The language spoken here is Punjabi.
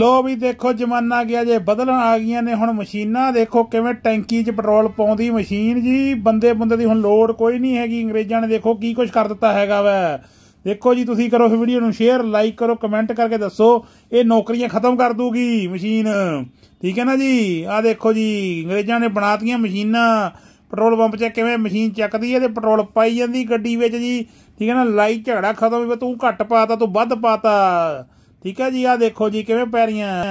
ਲੋ ਵੀ ਦੇਖੋ ਜਮਾਨਾ ਗਿਆ ਜੇ ਬਦਲਣ ਆ ਗਈਆਂ ਨੇ ਹੁਣ ਮਸ਼ੀਨਾਂ ਦੇਖੋ ਕਿਵੇਂ ਟੈਂਕੀ 'ਚ ਪੈਟਰੋਲ ਪਾਉਂਦੀ ਮਸ਼ੀਨ ਜੀ ਬੰਦੇ ਬੰਦੇ ਦੀ ਹੁਣ ਲੋੜ ਕੋਈ ਨਹੀਂ ਹੈਗੀ ਅੰਗਰੇਜ਼ਾਂ ਨੇ ਦੇਖੋ ਕੀ ਕੁਝ ਕਰ ਦਿੱਤਾ ਹੈਗਾ ਵਾ ਦੇਖੋ ਜੀ ਤੁਸੀਂ ਕਰੋ ਇਸ ਵੀਡੀਓ ਨੂੰ ਸ਼ੇਅਰ ਲਾਈਕ ਕਰੋ ਕਮੈਂਟ ਕਰਕੇ ਦੱਸੋ ਇਹ ਨੌਕਰੀਆਂ ਖਤਮ ਕਰ ਦੂਗੀ ਮਸ਼ੀਨ ਠੀਕ ਹੈ ਨਾ ਜੀ ਆ ਦੇਖੋ ਜੀ ਅੰਗਰੇਜ਼ਾਂ ਨੇ ਬਣਾਤੀਆਂ ਮਸ਼ੀਨਾਂ ਪੈਟਰੋਲ ਪੰਪ 'ਚ ਕਿਵੇਂ ਮਸ਼ੀਨ ਚੱਕਦੀ ਹੈ ਤੇ ਪੈਟਰੋਲ ਪਾਈ ਜਾਂਦੀ ਗੱਡੀ ਵਿੱਚ ਜੀ ਠੀਕ ਹੈ ਨਾ ਲਾਈ ਝਗੜਾ ਖਤਮ ਵੀ ਤੂੰ ਘੱਟ ਪਾਤਾ ਤੂੰ ਵੱਧ ਪਾਤਾ ਠੀਕ ਹੈ ਜੀ ਆ ਦੇਖੋ ਜੀ ਕਿਵੇਂ ਪੈ ਰਹੀਆਂ